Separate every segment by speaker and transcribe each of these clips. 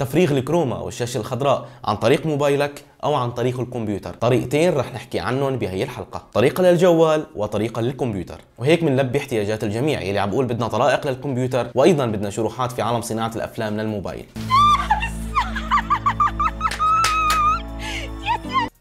Speaker 1: تفريغ الكروما او الشاشه الخضراء عن طريق موبايلك او عن طريق الكمبيوتر طريقتين رح نحكي عنهم بهي الحلقه طريقه للجوال وطريقه للكمبيوتر وهيك بنلبي احتياجات الجميع يلي عم بقول بدنا طرائق للكمبيوتر وايضا بدنا شروحات في عالم صناعه الافلام للموبايل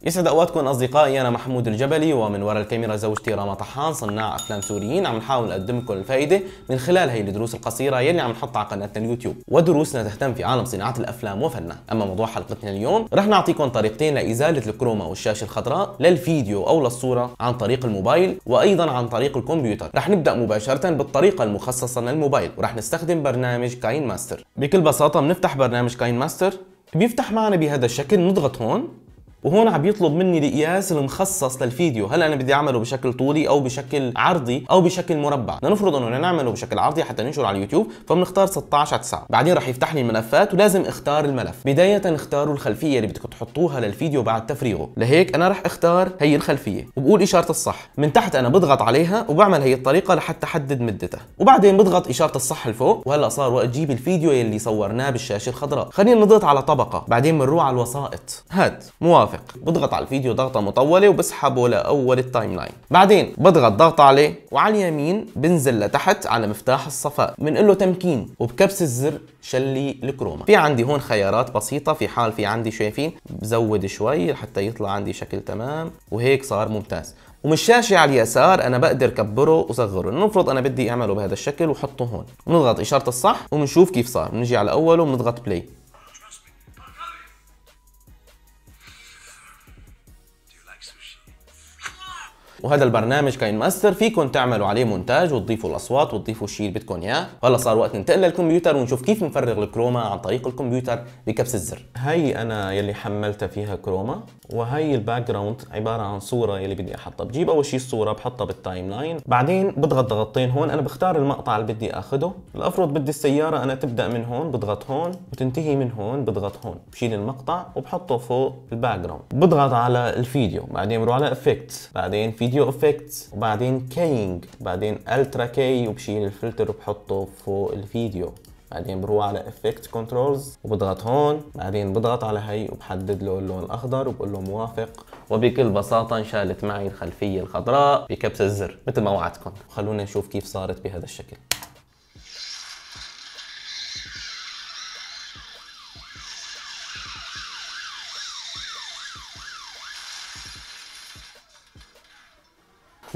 Speaker 1: يسعد اوقاتكم اصدقائي انا محمود الجبلي ومن وراء الكاميرا زوجتي راما طحان صناع افلام سوريين عم نحاول نقدم لكم الفائده من خلال هي الدروس القصيره يلي عم نحطها على قناتنا اليوتيوب ودروسنا تهتم في عالم صناعه الافلام وفنها اما موضوع حلقتنا اليوم رح نعطيكم طريقتين لازاله الكروما والشاشه الخضراء للفيديو او للصوره عن طريق الموبايل وايضا عن طريق الكمبيوتر رح نبدا مباشره بالطريقه المخصصه للموبايل ورح نستخدم برنامج كاين ماستر بكل بساطه بنفتح برنامج كاين ماستر بيفتح معنا بهذا الشكل نضغط هون وهون عم يطلب مني القياس المخصص للفيديو هل انا بدي اعمله بشكل طولي او بشكل عرضي او بشكل مربع لنفرض انه نعمله بشكل عرضي حتى ننشره على اليوتيوب فبنختار 16 على 9 بعدين رح يفتح لي الملفات ولازم اختار الملف بدايه اختاروا الخلفيه اللي بدكم تحطوها للفيديو بعد تفريغه لهيك انا رح اختار هي الخلفيه وبقول اشاره الصح من تحت انا بضغط عليها وبعمل هي الطريقه لحتى احدد مدتها وبعدين بضغط اشاره الصح لفوق وهلا صار وقت جيب الفيديو يلي صورناه بالشاشه الخضراء خلينا نضغط على طبقه بعدين بنروح على الوسائط هات موافق المرافق بضغط على الفيديو ضغطه مطوله وبسحبه لاول التايم لاين بعدين بضغط ضغط عليه وعلى اليمين بنزل لتحت على مفتاح الصفاء بنقول له تمكين وبكبس الزر شلي الكروما في عندي هون خيارات بسيطه في حال في عندي شايفين بزود شوي لحتى يطلع عندي شكل تمام وهيك صار ممتاز ومن الشاشة على اليسار أنا بقدر كبره وصغره، نفرض أنا بدي أعمله بهذا الشكل وحطه هون، بنضغط إشارة الصح وبنشوف كيف صار، نجي على أوله وبنضغط بلاي، like sushi. وهذا البرنامج كاين ماستر فيكم تعملوا عليه مونتاج وتضيفوا الاصوات وتضيفوا الشيء اللي بدكم اياه هلا صار وقت ننتقل للكمبيوتر ونشوف كيف نفرغ الكروما عن طريق الكمبيوتر بكبس الزر هي انا يلي حملتها فيها كروما وهي الباك جراوند عباره عن صوره يلي بدي احطها بجيب اول شيء الصوره بحطها بالتايم لاين بعدين بضغط ضغطتين هون انا بختار المقطع اللي بدي اخده لافرض بدي السياره انا تبدا من هون بضغط هون وتنتهي من هون بضغط هون بشيل المقطع وبحطه فوق الباك جراوند بضغط على الفيديو بعدين بروح على افكتس بعدين في فيديو افكتس وبعدين كينج بعدين الترا كي وبشيل الفلتر وبحطه فوق الفيديو بعدين بروح على افكت كنترولز وبضغط هون بعدين بضغط على هي وبحدد له اللون الاخضر وبقول له موافق وبكل بساطه انشالت معي الخلفيه الخضراء بكبسه الزر مثل ما وعدتكم خلونا نشوف كيف صارت بهذا الشكل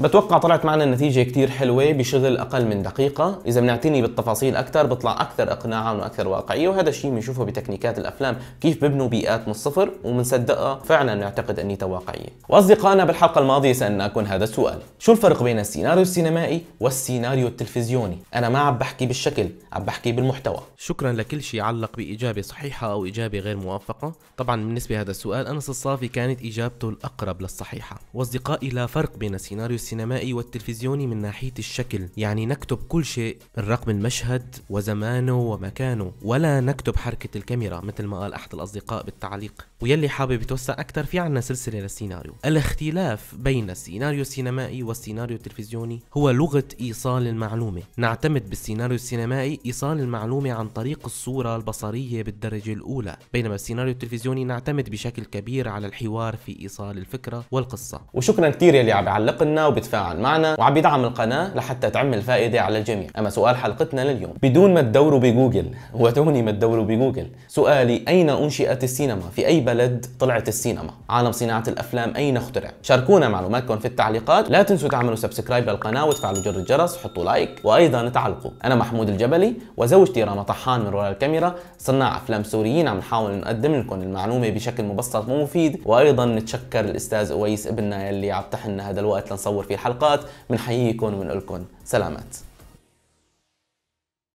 Speaker 1: بتوقع طلعت معنا نتيجة كتير حلوة بشغل أقل من دقيقة إذا بنعتني بالتفاصيل أكثر بطلع أكثر إقناعا وأكثر واقعية وهذا الشيء بنشوفه بتكنيكات الأفلام كيف ببنوا بيئات من الصفر وبنصدقها فعلا نعتقد أني واقعية وأصدقائنا بالحلقة الماضية سألناكم هذا السؤال شو الفرق بين السيناريو السينمائي والسيناريو التلفزيوني أنا ما عم بحكي بالشكل عم بحكي بالمحتوى شكرا لكل شيء علق بإجابة صحيحة أو إجابة غير موافقة طبعا بالنسبة لهذا السؤال أنس الصافي كانت إجابته الأقرب للصحيحة وأصدقائي لا فرق بين السيناريو السينمائي والتلفزيوني من ناحية الشكل يعني نكتب كل شيء الرقم المشهد وزمانه ومكانه ولا نكتب حركة الكاميرا مثل ما قال أحد الأصدقاء بالتعليق ويلي حابب يتوسع أكثر في عنا سلسلة للسيناريو الاختلاف بين السيناريو السينمائي والسيناريو التلفزيوني هو لغة إيصال المعلومة نعتمد بالسيناريو السينمائي إيصال المعلومة عن طريق الصورة البصرية بالدرجة الأولى بينما السيناريو التلفزيوني نعتمد بشكل كبير على الحوار في إيصال الفكرة والقصة وشكرا كثير يلي عم يعلق لنا وبيتفاعل معنا وعم بيدعم القناه لحتى تعمل فائده على الجميع اما سؤال حلقتنا لليوم بدون ما تدوروا بجوجل ودوني ما تدوروا بجوجل سؤالي اين انشئت السينما في اي بلد طلعت السينما عالم صناعه الافلام اين اخترع شاركونا معلوماتكم في التعليقات لا تنسوا تعملوا سبسكرايب للقناه وتفعلوا جر الجرس وحطوا لايك وايضا تعلقوا انا محمود الجبلي وزوجتي رنا طحان من وراء الكاميرا صناع افلام سوريين عم نحاول نقدم لكم المعلومه بشكل مبسط ومفيد وايضا نتشكر الاستاذ اويس ابننا يلي عم تحنا هذا الوقت لنصور في حلقات بنحييكم وبنقول لكم سلامات